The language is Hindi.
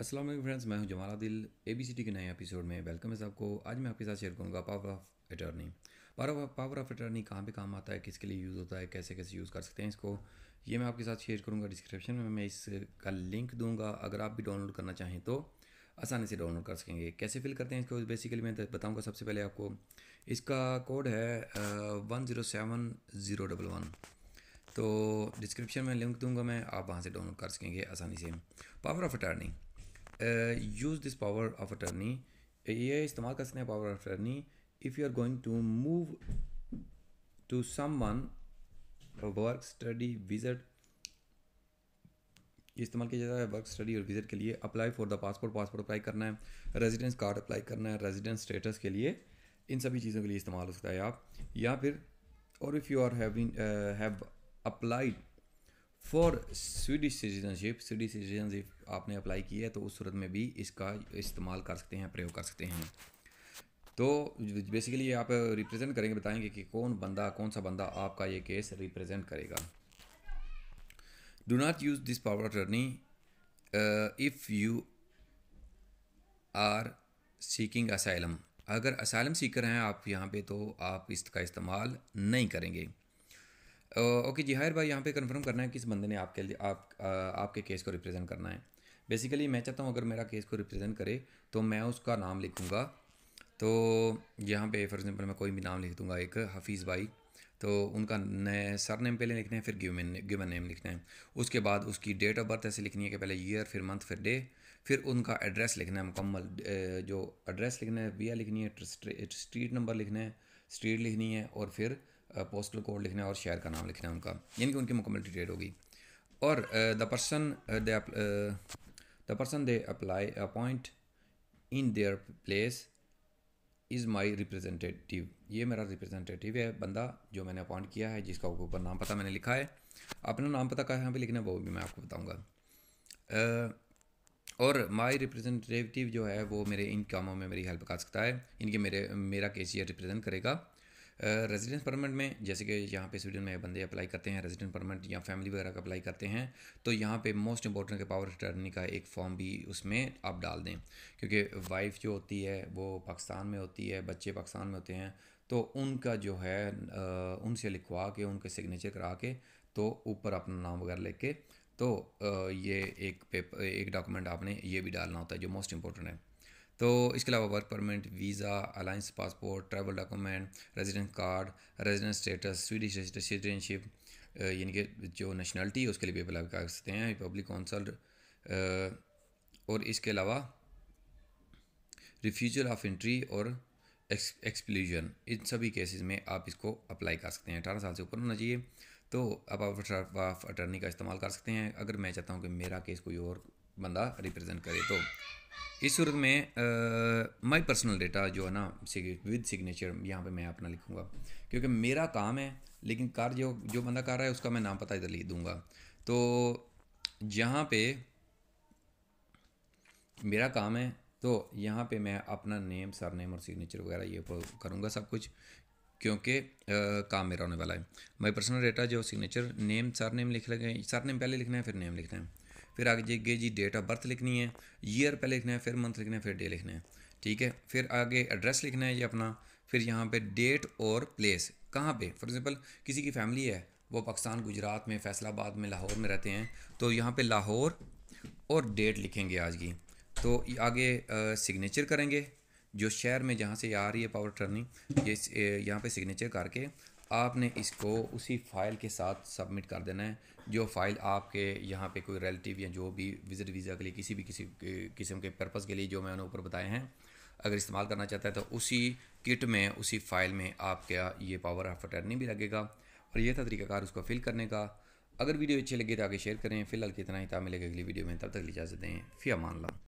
असलम फ्रेंड्स मैं हूं जमाला दिल एबीसीटी के नए एपिसोड में वेलकम है आपको आज मैं आपके साथ शेयर करूंगा power of attorney power of power of attorney कहाँ पे काम आता है किसके लिए यूज़ होता है कैसे कैसे यूज़ कर सकते हैं इसको ये मैं आपके साथ शेयर करूंगा डिस्क्रिप्शन में मैं इसका लिंक दूंगा अगर आप भी डाउनलोड करना चाहें तो आसानी से डाउनलोड कर सकेंगे कैसे फिल करते हैं इसको बेसिकली मैं बताऊँगा सबसे पहले आपको इसका कोड है one zero seven zero double one तो डिस्क्रिप्शन में लिंक दूंगा मैं आप वहाँ से डाउनलोड कर सकेंगे आसानी से power of attorney use this power of attorney ये इस्तेमाल कर सकते हैं power of attorney if you are going to move to someone work study visit ये इस्तेमाल किया जाता है वर्क स्टडी और विजिट के लिए apply for the passport passport apply करना है रेजिडेंस कार्ड अप्लाई करना है रेजिडेंस स्टेटस के लिए इन सभी चीज़ों के लिए इस्तेमाल हो सकता है आप या फिर और if you are have applied for Swedish citizenship Swedish citizenship आपने अप्लाई की है तो उस सूरत में भी इसका इस्तेमाल कर सकते हैं प्रयोग कर सकते हैं तो बेसिकली आप रिप्रेजेंट करेंगे बताएंगे कि कौन बंदा कौन सा बंदा आपका ये केस रिप्रेजेंट करेगा do not use this power attorney if you are seeking asylum अगर असाइलम सीकर हैं आप यहाँ पे तो आप इसका इस्तेमाल नहीं करेंगे ओके जी हायर भाई यहाँ पे कंफर्म करना है किस बंदे ने आपके लिए आप आपके केस को रिप्रेजेंट करना है बेसिकली मैं चाहता हूँ अगर मेरा केस को रिप्रेजेंट करे तो मैं उसका नाम लिखूँगा तो यहाँ पे फॉर एग्जांपल मैं कोई भी नाम लिख दूँगा एक हफीज़ भाई तो उनका नए सर नेम पहले लिखना है फिर गिवन गिवन नेम लिखना है उसके बाद उसकी डेट ऑफ बर्थ ऐसे लिखनी है कि पहले ईयर फिर मंथ फिर डे फिर उनका एड्रेस लिखना है मुकम्मल जो एड्रेस लिखना है बिया लिखनी है स्ट्रीट नंबर लिखना है स्ट्रीट लिखनी है और फिर पोस्टल कोड लिखना है और शहर का नाम लिखना है उनका यानी कि उनकी मुकम्मल डिटेल होगी और the person they the person they apply appoint in their place is my representative ये मेरा रिप्रेजेंटेटिव है बंदा जो मैंने अपॉइंट किया है जिसका ऊपर नाम पता मैंने लिखा है अपना नाम पता कहाँ पर लिखना है वो भी मैं आपको बताऊँगा और माय रिप्रेजेंटेटिव जो है वो मेरे इन कामों में मेरी हेल्प कर सकता है इनके मेरे मेरा केस ये रिप्रेजेंट करेगा रेजिडेंस परमिट में जैसे कि यहाँ पे स्वीडन में बंदे अप्लाई करते हैं रेजिडेंट परमिट या फैमिली वगैरह का अप्लाई करते हैं तो यहाँ पे मोस्ट इंपॉर्टेंट के पावर अटर्नी का एक फॉर्म भी उसमें आप डाल दें क्योंकि वाइफ जो होती है वो पाकिस्तान में होती है बच्चे पाकिस्तान में होते हैं तो उनका जो है उनसे लिखवा के उनके सिग्नेचर करा के तो ऊपर अपना नाम वगैरह लेके तो ये एक पेपर एक डॉक्यूमेंट आपने ये भी डालना होता है जो मोस्ट इंपॉर्टेंट है तो इसके अलावा work permit visa alien's passport travel document residence card residence status Swedish citizenship यानी कि जो नेशनलिटी है उसके लिए भी अप्लाई कर सकते हैं पब्लिक कौंसल और इसके अलावा रिफ्यूजल ऑफ एंट्री और एक्सप्लीजन इन सभी केसेस में आप इसको अप्लाई कर सकते हैं अठारह साल से ऊपर होना चाहिए तो अब आप अटर्नी का इस्तेमाल कर सकते हैं अगर मैं चाहता हूँ कि मेरा केस कोई और बंदा रिप्रेजेंट करे तो इस सूरत में माय पर्सनल डेटा जो है ना विद सिग्नेचर यहाँ पे मैं अपना लिखूँगा क्योंकि मेरा काम है लेकिन कार जो जो बंदा कर रहा है उसका मैं नाम पता इधर लिख दूँगा तो जहाँ पे मेरा काम है तो यहाँ पे मैं अपना नेम सर नेम और सिग्नेचर वगैरह ये करूँगा सब कुछ क्योंकि काम मेरा होने वाला है माई पर्सनल डेटा जो सिग्नेचर नेम सर नेम लिख लगे सर नेम पहले लिखना है फिर नेम लिखना है फिर आगे जाइए जी डेट ऑफ बर्थ लिखनी है ईयर पे लिखना है फिर मंथ लिखना है फिर डे लिखना है ठीक है फिर आगे एड्रेस लिखना है ये अपना फिर यहाँ पे डेट और प्लेस कहाँ पे फॉर एग्ज़ाम्पल किसी की फैमिली है वो पाकिस्तान गुजरात में फैसलाबाद में लाहौर में रहते हैं तो यहाँ पे लाहौर और डेट लिखेंगे आज की तो आगे सिग्नेचर करेंगे जो शहर में जहाँ से आ रही है पावर टर्निंग ये यह यहाँ पे सिग्नेचर करके आपने इसको उसी फाइल के साथ सबमिट कर देना है जो फाइल आपके यहाँ पे कोई रिलेटिव या जो भी विजिट वीज़ा के लिए किसी भी किसी किस्म के पर्पज़ के लिए जो मैंने ऊपर बताए हैं अगर इस्तेमाल करना चाहता है तो उसी किट में उसी फाइल में आपका ये पावर ऑफ अटर्नी भी लगेगा और यह था तरीकाकार उसको फिल करने का अगर वीडियो अच्छी लगी तो आगे शेयर करें फिलहाल कितना ही था मिलेगा अगली वीडियो में तब तक इजाज़त दें फिर मान ला